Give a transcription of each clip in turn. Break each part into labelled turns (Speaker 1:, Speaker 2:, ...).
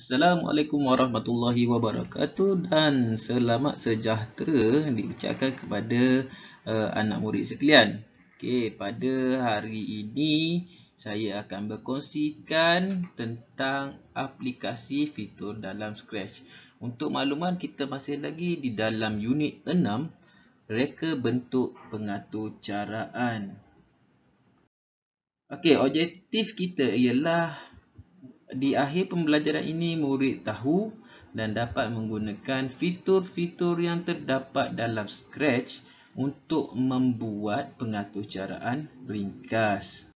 Speaker 1: Assalamualaikum warahmatullahi wabarakatuh dan selamat sejahtera diucapkan kepada uh, anak murid sekalian. Okey, pada hari ini saya akan berkongsikan tentang aplikasi fitur dalam Scratch. Untuk makluman kita masih lagi di dalam unit 6 reka bentuk pengatur caraan. Okey, objektif kita ialah di akhir pembelajaran ini murid tahu dan dapat menggunakan fitur-fitur yang terdapat dalam Scratch untuk membuat pengaturcaraan ringkas.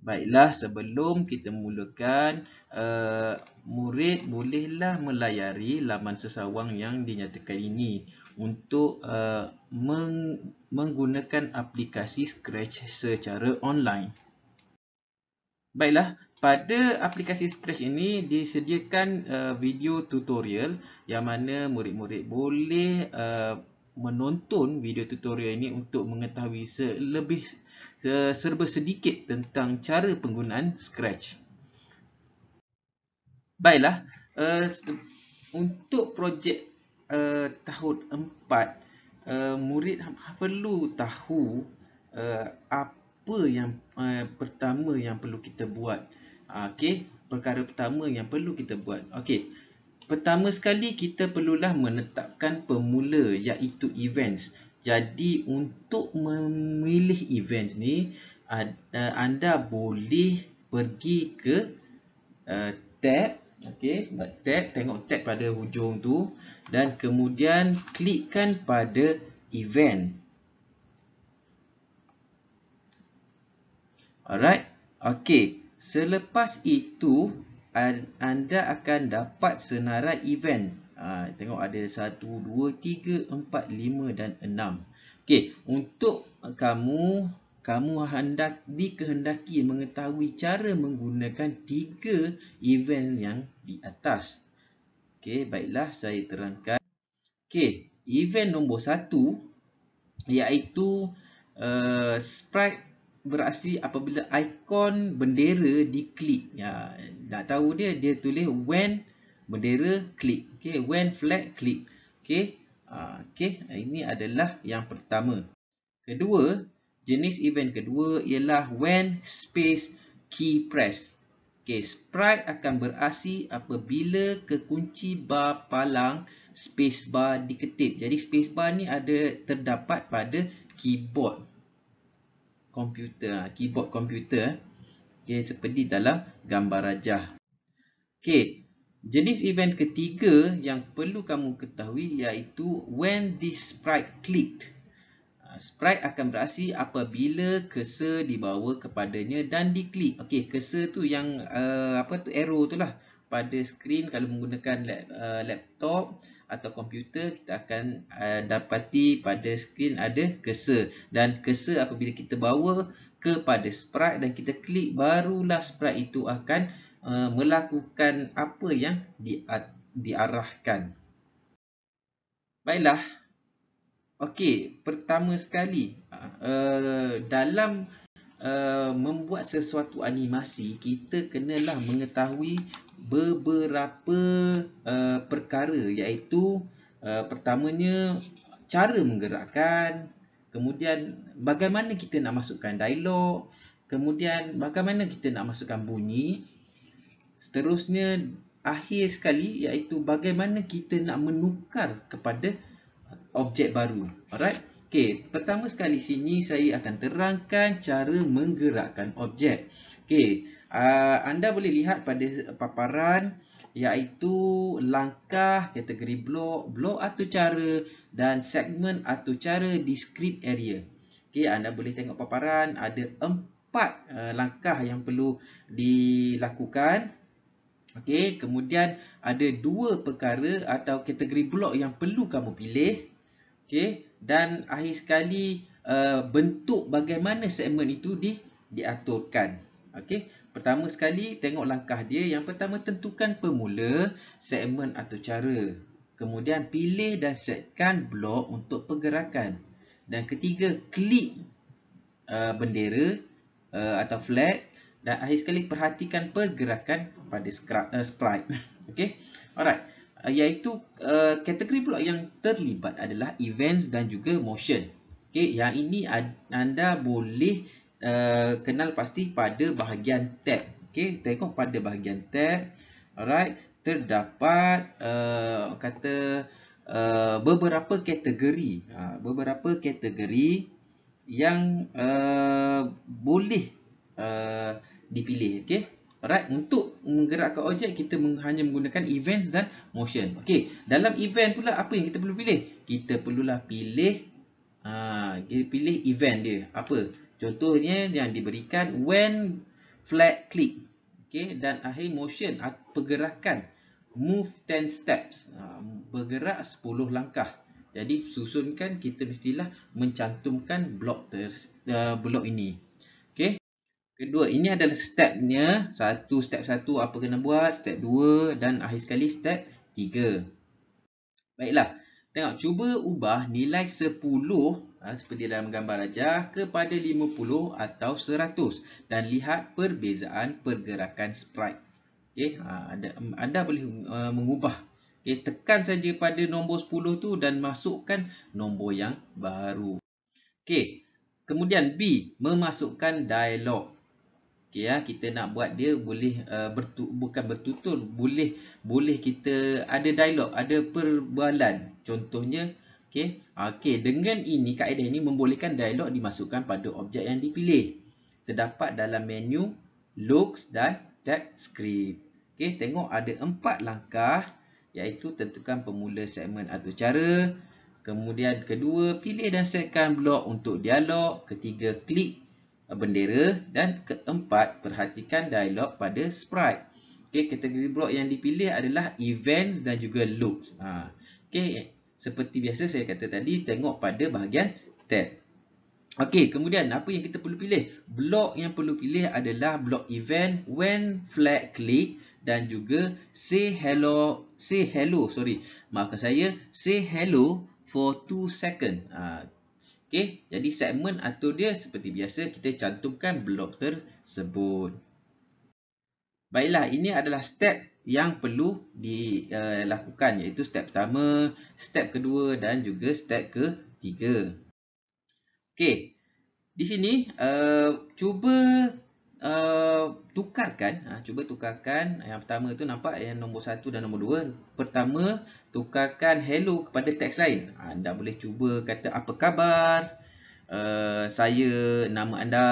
Speaker 1: Baiklah, sebelum kita mulakan, uh, murid bolehlah melayari laman sesawang yang dinyatakan ini untuk uh, meng menggunakan aplikasi Scratch secara online. Baiklah, pada aplikasi Scratch ini disediakan uh, video tutorial yang mana murid-murid boleh uh, menonton video tutorial ini untuk mengetahui lebih uh, serba sedikit tentang cara penggunaan Scratch. Baiklah, uh, untuk projek uh, tahun 4 Uh, murid ha-, perlu tahu uh, apa yang uh, pertama yang perlu kita buat Okey, perkara pertama yang perlu kita buat. Okey. Pertama sekali kita perlulah menetapkan pemula iaitu events. Jadi untuk memilih events ni eh, anda boleh pergi ke eh, tab, okey, buat tab tengok tab pada hujung tu dan kemudian klikkan pada event. Alright. Okey. Selepas itu, anda akan dapat senarai event. Ha, tengok ada 1, 2, 3, 4, 5 dan 6. Okey, untuk kamu, kamu hendak dikehendaki mengetahui cara menggunakan tiga event yang di atas. Okey, baiklah saya terangkan. Okey, event nombor satu iaitu uh, sprite beraksi apabila ikon bendera diklik. Ya, dah tahu dia dia tulis when bendera klik. Okey, when flag klik. Okey. Uh, ah, okey, ini adalah yang pertama. Kedua, jenis event kedua ialah when space key press. Okey, sprite akan beraksi apabila kekunci bar palang spacebar diketip. Jadi spacebar ni ada terdapat pada keyboard komputer, ah, keyboard komputer eh, okay, seperti dalam gambar rajah. Okay, jenis event ketiga yang perlu kamu ketahui iaitu when this sprite clicked. Ah, sprite akan beraksi apabila cursor dibawa kepadanya dan diklik. Okey, cursor tu yang uh, apa tu arrow tu lah pada skrin kalau menggunakan lap, uh, laptop atau komputer kita akan uh, dapati pada skrin ada kese dan kese apabila kita bawa kepada sprite dan kita klik barulah sprite itu akan uh, melakukan apa yang di, uh, diarahkan baiklah okey pertama sekali uh, dalam uh, membuat sesuatu animasi kita kenalah mengetahui beberapa uh, perkara iaitu uh, pertamanya cara menggerakkan, kemudian bagaimana kita nak masukkan dialog, kemudian bagaimana kita nak masukkan bunyi, seterusnya akhir sekali iaitu bagaimana kita nak menukar kepada objek baru. Alright? Okey, pertama sekali sini saya akan terangkan cara menggerakkan objek. Okey uh, anda boleh lihat pada paparan iaitu langkah kategori blok, blok atau cara dan segmen atau cara discrete area. Okey, anda boleh tengok paparan ada empat uh, langkah yang perlu dilakukan. Okey, kemudian ada dua perkara atau kategori blok yang perlu kamu pilih. Okey, dan akhir sekali uh, bentuk bagaimana segmen itu di diaturkan. Okey. Pertama sekali, tengok langkah dia. Yang pertama, tentukan pemula segmen atau cara. Kemudian, pilih dan setkan blok untuk pergerakan. Dan ketiga, klik uh, bendera uh, atau flag. Dan akhir sekali, perhatikan pergerakan pada uh, sprite. okay? Alright. Uh, iaitu, uh, kategori blok yang terlibat adalah events dan juga motion. Okay? Yang ini anda boleh... Eh, kenal pasti pada bahagian tab. Okey, tengok pada bahagian tab. Alright, terdapat uh, kata uh, beberapa kategori. Uh, beberapa kategori yang uh, boleh uh, dipilih. Okey. Alright, untuk menggerakkan objek kita hanya menggunakan events dan motion. Okey, dalam event pula apa yang kita perlu pilih? Kita perlulah pilih uh, pilih event dia. Apa? Contohnya yang diberikan when flat click. Okay, dan akhir motion, pergerakan. Move 10 steps. Ha, bergerak 10 langkah. Jadi susunkan kita mestilah mencantumkan blok, ter, uh, eh, blok ini. Okay. Kedua, ini adalah stepnya. Satu, step satu apa kena buat. Step dua dan akhir sekali step tiga. Baiklah. Tengok, cuba ubah nilai 10 Ha, seperti dalam gambar rajah kepada 50 atau 100 dan lihat perbezaan pergerakan sprite. Okey, ha, anda, anda boleh uh, mengubah. Okey, tekan saja pada nombor 10 tu dan masukkan nombor yang baru. Okey. Kemudian B memasukkan dialog. Okey ya, kita nak buat dia boleh uh, bertu, bukan bertutur, boleh boleh kita ada dialog, ada perbualan. Contohnya Okey, okey dengan ini kaedah ini membolehkan dialog dimasukkan pada objek yang dipilih. Terdapat dalam menu looks dan tab script. Okey, tengok ada empat langkah iaitu tentukan pemula segmen atau cara, kemudian kedua pilih dan setkan blok untuk dialog, ketiga klik bendera dan keempat perhatikan dialog pada sprite. Okey, kategori blok yang dipilih adalah events dan juga looks. Ha. Okey, seperti biasa saya kata tadi tengok pada bahagian tab. Okey, kemudian apa yang kita perlu pilih? Blok yang perlu pilih adalah blok event when flag click dan juga say hello, say hello, sorry. Maafkan saya, say hello for 2 second. Ha, okey, jadi segmen atau dia seperti biasa kita cantumkan blok tersebut. Baiklah, ini adalah step yang perlu dilakukan eh, iaitu step pertama, step kedua dan juga step ketiga. Okey, di sini uh, cuba uh, tukarkan, uh, cuba tukarkan yang pertama tu nampak yang nombor satu dan nombor dua. Pertama, tukarkan hello kepada teks lain. Ha, anda boleh cuba kata apa khabar, uh, saya, nama anda.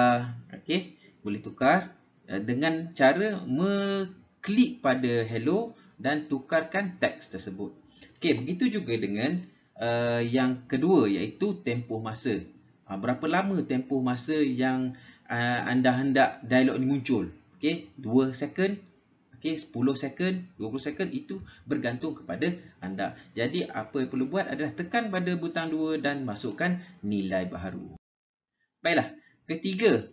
Speaker 1: Okey, boleh tukar dengan cara mengatakan klik pada hello dan tukarkan teks tersebut. Okey, begitu juga dengan uh, yang kedua iaitu tempoh masa. Uh, berapa lama tempoh masa yang uh, anda hendak dialog ini muncul? Okey, 2 second, okey 10 second, 20 second itu bergantung kepada anda. Jadi apa yang perlu buat adalah tekan pada butang 2 dan masukkan nilai baharu. Baiklah, ketiga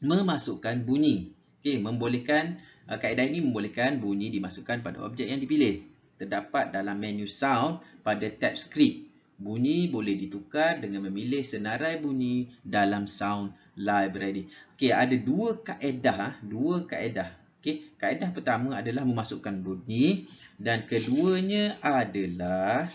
Speaker 1: memasukkan bunyi. Okey, membolehkan Eh, kaedah ini membolehkan bunyi dimasukkan pada objek yang dipilih. Terdapat dalam menu sound pada tab script. Bunyi boleh ditukar dengan memilih senarai bunyi dalam sound library. Okey, ada dua kaedah. Eh, dua kaedah. Okey, kaedah pertama adalah memasukkan bunyi. Dan keduanya adalah...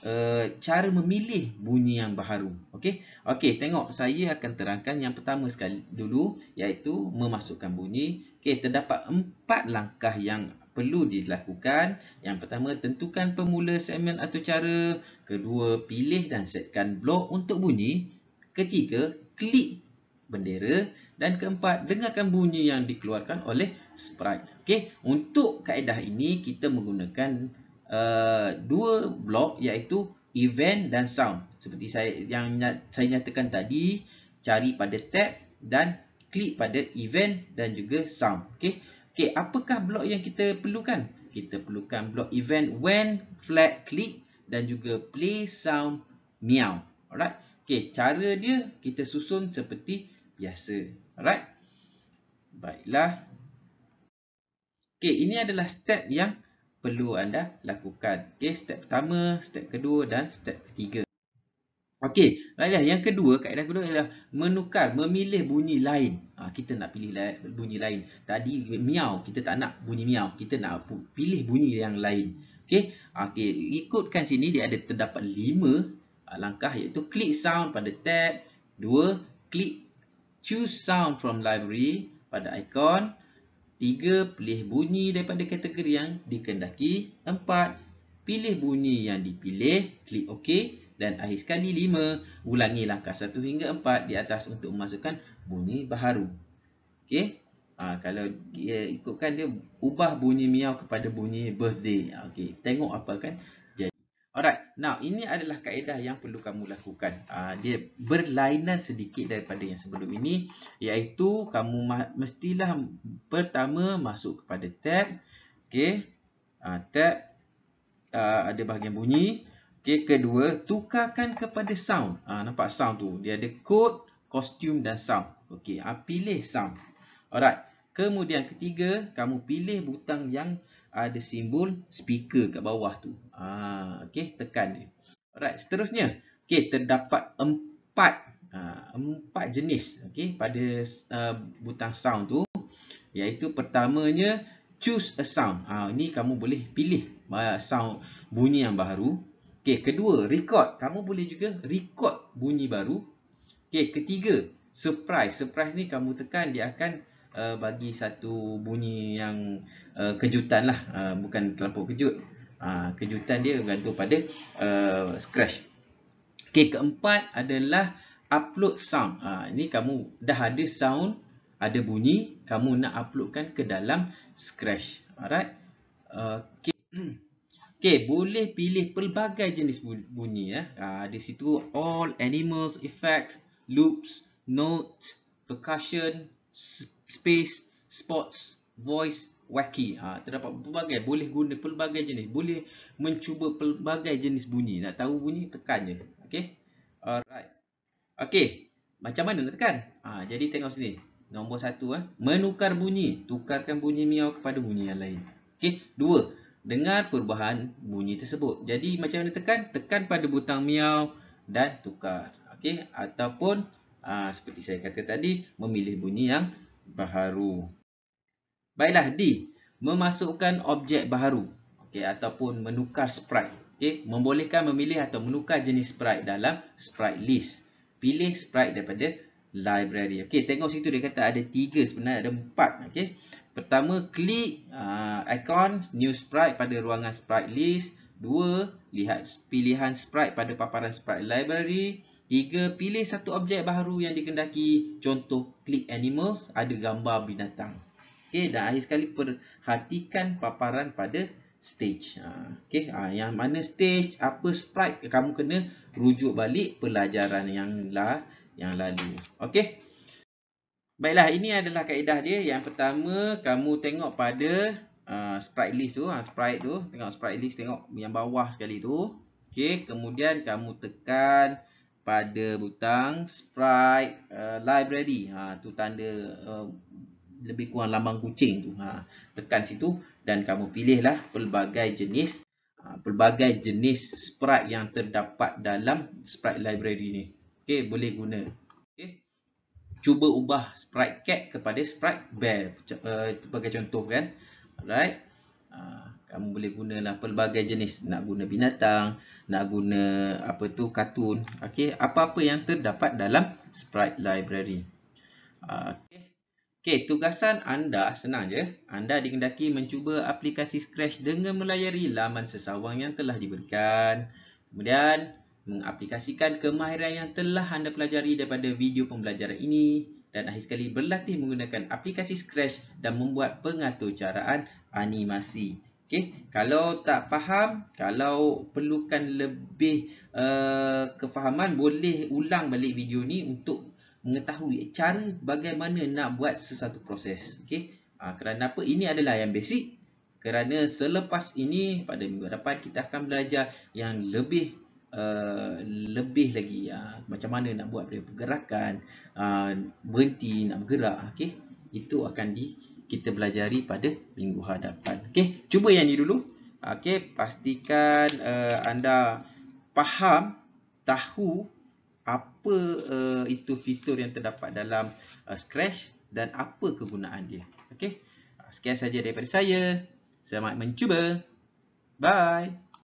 Speaker 1: Eh, cara memilih bunyi yang baharu. Okey. Okey, tengok saya akan terangkan yang pertama sekali dulu iaitu memasukkan bunyi. Okey, terdapat empat langkah yang perlu dilakukan. Yang pertama tentukan pemula segmen atau cara, kedua pilih dan setkan blok untuk bunyi, ketiga klik bendera dan keempat dengarkan bunyi yang dikeluarkan oleh sprite. Okey, untuk kaedah ini kita menggunakan uh, dua blok iaitu event dan sound. Seperti saya yang saya nyatakan tadi, cari pada tab dan klik pada event dan juga sound. Okey. Okey, apakah blok yang kita perlukan? Kita perlukan blok event when flag click dan juga play sound meow. Alright. Okey, cara dia kita susun seperti biasa. Alright. Baiklah. Okey, ini adalah step yang perlu anda lakukan. Okey, step pertama, step kedua dan step ketiga. Okey, baiklah. Yang kedua, kaedah kedua ialah menukar, memilih bunyi lain. Ha, kita nak pilih la bunyi lain. Tadi miau, kita tak nak bunyi miau. Kita nak pilih bunyi yang lain. Okey, ah, okay. ikutkan sini dia ada terdapat lima ha, langkah iaitu klik sound pada tab. Dua, klik choose sound from library pada ikon. Tiga, pilih bunyi daripada kategori yang dikendaki. Empat, pilih bunyi yang dipilih. Klik OK. Dan akhir sekali, lima, ulangi langkah satu hingga empat di atas untuk memasukkan bunyi baharu. Okay? Ha, kalau dia ikutkan, dia ubah bunyi miau kepada bunyi birthday. Ha, okay? Tengok apa kan. Alright, now ini adalah kaedah yang perlu kamu lakukan. Uh, dia berlainan sedikit daripada yang sebelum ini iaitu kamu mestilah pertama masuk kepada tab. Okay, uh, ah, tab uh, ada bahagian bunyi. Okay, kedua, tukarkan kepada sound. Uh, nampak sound tu? Dia ada code, kostum dan sound. Okay, uh, pilih sound. Alright, kemudian ketiga, kamu pilih butang yang ada simbol speaker kat bawah tu. Ah, okey, tekan dia. Alright, seterusnya. Okey, terdapat empat ah, empat jenis okey pada uh, butang sound tu iaitu pertamanya choose a sound. Ah, ha, ini kamu boleh pilih uh, sound bunyi yang baru. Okey, kedua, record. Kamu boleh juga record bunyi baru. Okey, ketiga, surprise. Surprise ni kamu tekan dia akan uh, bagi satu bunyi yang uh, kejutan lah uh, bukan terlalu kejut uh, kejutan dia bergantung pada uh, scratch okay, keempat adalah upload sound uh, ini kamu dah ada sound ada bunyi kamu nak uploadkan ke dalam scratch alright okay. okay, boleh pilih pelbagai jenis bunyi ya. uh, ah, di situ all animals effect loops notes, percussion space, sports, voice, wacky. Ha, terdapat pelbagai, boleh guna pelbagai jenis. Boleh mencuba pelbagai jenis bunyi. Nak tahu bunyi, tekan je. Okay. Alright. Okay. Macam mana nak tekan? Ha, jadi tengok sini. Nombor satu. Eh. Menukar bunyi. Tukarkan bunyi miau kepada bunyi yang lain. Okay. Dua. Dengar perubahan bunyi tersebut. Jadi macam mana tekan? Tekan pada butang miau dan tukar. Okay. Ataupun aa, ha, seperti saya kata tadi, memilih bunyi yang baharu. Baiklah, D. Memasukkan objek baharu. Okay, ataupun menukar sprite. Okay, membolehkan memilih atau menukar jenis sprite dalam sprite list. Pilih sprite daripada library. Okay, tengok situ dia kata ada tiga sebenarnya. Ada empat. Okay. Pertama, klik uh, icon new sprite pada ruangan sprite list. Dua, lihat pilihan sprite pada paparan sprite library. Tiga, pilih satu objek baru yang dikendaki. Contoh, klik animals, ada gambar binatang. Okay, dan akhir sekali perhatikan paparan pada stage. Ha, okey, ha, yang mana stage, apa sprite, kamu kena rujuk balik pelajaran yang lah, yang lalu. Okay, Baiklah, ini adalah kaedah dia. Yang pertama, kamu tengok pada uh, sprite list tu. Uh, sprite tu, tengok sprite list, tengok yang bawah sekali tu. Okay, kemudian kamu tekan pada butang sprite uh, eh, library ha tu tanda uh, lebih kurang lambang kucing tu ha tekan situ dan kamu pilihlah pelbagai jenis ha, pelbagai jenis sprite yang terdapat dalam sprite library ni Okay, boleh guna Okay, cuba ubah sprite cat kepada sprite bear uh, sebagai contoh kan alright uh, kamu boleh gunalah pelbagai jenis nak guna binatang nak guna apa tu kartun okey apa-apa yang terdapat dalam sprite library okey okey tugasan anda senang je anda dikehendaki mencuba aplikasi scratch dengan melayari laman sesawang yang telah diberikan kemudian mengaplikasikan kemahiran yang telah anda pelajari daripada video pembelajaran ini dan akhir sekali berlatih menggunakan aplikasi scratch dan membuat pengaturcaraan animasi Okey, kalau tak faham, kalau perlukan lebih uh, kefahaman, boleh ulang balik video ni untuk mengetahui cara bagaimana nak buat sesuatu proses. Okey, uh, kerana apa? Ini adalah yang basic. Kerana selepas ini, pada minggu depan, kita akan belajar yang lebih uh, lebih lagi. Uh, macam mana nak buat pergerakan, uh, ha, berhenti, nak bergerak. Okey, itu akan di kita belajari pada minggu hadapan. Okey, cuba yang ni dulu. Okey, pastikan uh, anda faham, tahu apa uh, itu fitur yang terdapat dalam uh, Scratch dan apa kegunaan dia. Okey, sekian saja daripada saya. Selamat mencuba. Bye.